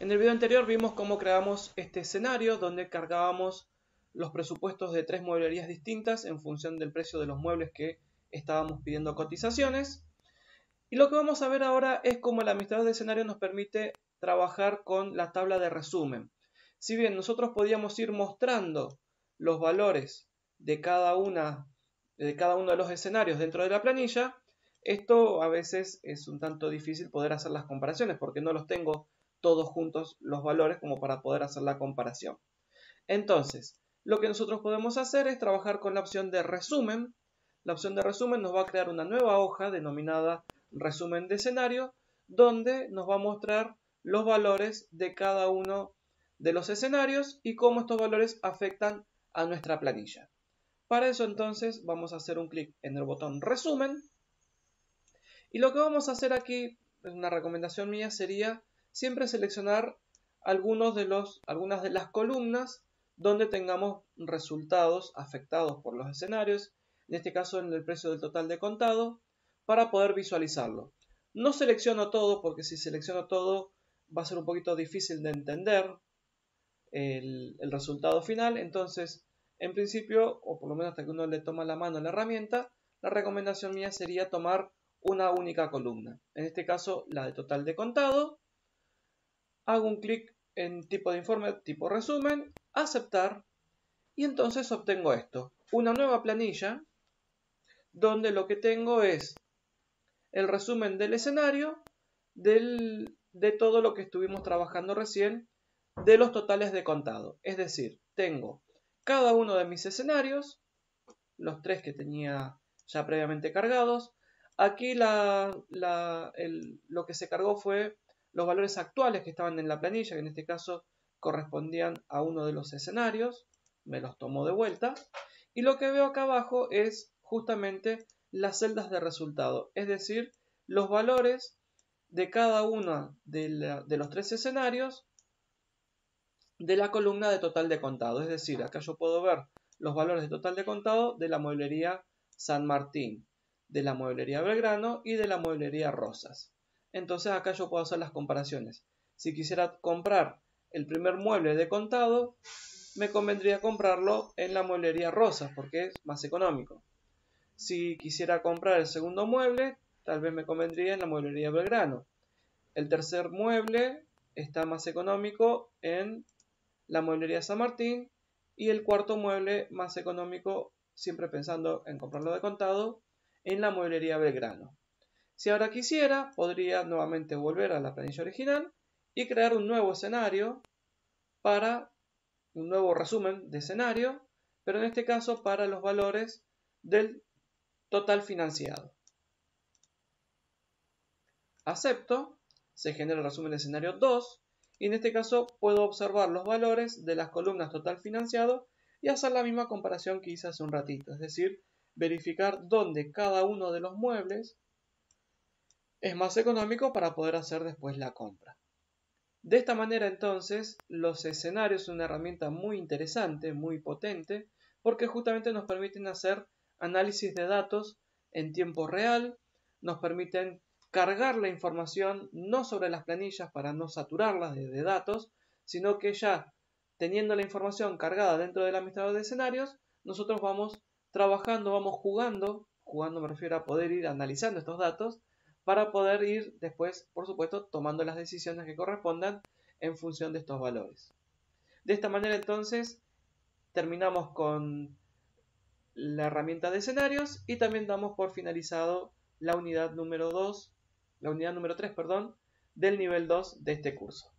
En el video anterior vimos cómo creamos este escenario donde cargábamos los presupuestos de tres mueblerías distintas en función del precio de los muebles que estábamos pidiendo cotizaciones. Y lo que vamos a ver ahora es cómo el administrador de escenario nos permite trabajar con la tabla de resumen. Si bien nosotros podíamos ir mostrando los valores de cada, una, de cada uno de los escenarios dentro de la planilla, esto a veces es un tanto difícil poder hacer las comparaciones porque no los tengo todos juntos los valores como para poder hacer la comparación. Entonces, lo que nosotros podemos hacer es trabajar con la opción de resumen. La opción de resumen nos va a crear una nueva hoja denominada resumen de escenario, donde nos va a mostrar los valores de cada uno de los escenarios y cómo estos valores afectan a nuestra planilla. Para eso entonces vamos a hacer un clic en el botón resumen y lo que vamos a hacer aquí, una recomendación mía sería siempre seleccionar de algunas de las columnas donde tengamos resultados afectados por los escenarios, en este caso en el precio del total de contado, para poder visualizarlo. No selecciono todo porque si selecciono todo va a ser un poquito difícil de entender el, el resultado final, entonces en principio, o por lo menos hasta que uno le toma la mano a la herramienta, la recomendación mía sería tomar una única columna, en este caso la de total de contado, hago un clic en tipo de informe, tipo resumen, aceptar y entonces obtengo esto, una nueva planilla donde lo que tengo es el resumen del escenario, de todo lo que estuvimos trabajando recién, de los totales de contado. Es decir, tengo cada uno de mis escenarios, los tres que tenía ya previamente cargados. Aquí la, lo que se cargó fue los valores actuales que estaban en la planilla, que en este caso correspondían a uno de los escenarios, me los tomo de vuelta, y lo que veo acá abajo es justamente las celdas de resultado, es decir, los valores de cada uno de los tres escenarios de la columna de total de contado, es decir, acá yo puedo ver los valores de total de contado de la mueblería San Martín, de la mueblería Belgrano y de la mueblería Rosas. Entonces acá yo puedo hacer las comparaciones. Si quisiera comprar el primer mueble de contado, me convendría comprarlo en la mueblería Rosas porque es más económico. Si quisiera comprar el segundo mueble, tal vez me convendría en la mueblería Belgrano. El tercer mueble está más económico en la mueblería San Martín y el cuarto mueble más económico, siempre pensando en comprarlo de contado, en la mueblería Belgrano. Si ahora quisiera, podría nuevamente volver a la planilla original y crear un nuevo escenario para un nuevo resumen de escenario, pero en este caso para los valores del total financiado. Acepto, se genera el resumen de escenario 2 y en este caso puedo observar los valores de las columnas total financiado y hacer la misma comparación que hice hace un ratito, es decir, verificar dónde cada uno de los muebles es más económico para poder hacer después la compra. De esta manera entonces, los escenarios son una herramienta muy interesante, muy potente, porque justamente nos permiten hacer análisis de datos en tiempo real, nos permiten cargar la información no sobre las planillas para no saturarlas de, datos, sino que ya teniendo la información cargada dentro del administrador de escenarios, nosotros vamos trabajando, vamos jugando, jugando me refiero a poder ir analizando estos datos para poder ir después, por supuesto, tomando las decisiones que correspondan en función de estos valores. De esta manera entonces terminamos con la herramienta de escenarios y también damos por finalizado la unidad número 2, la unidad número 3, perdón, del nivel 2 de este curso.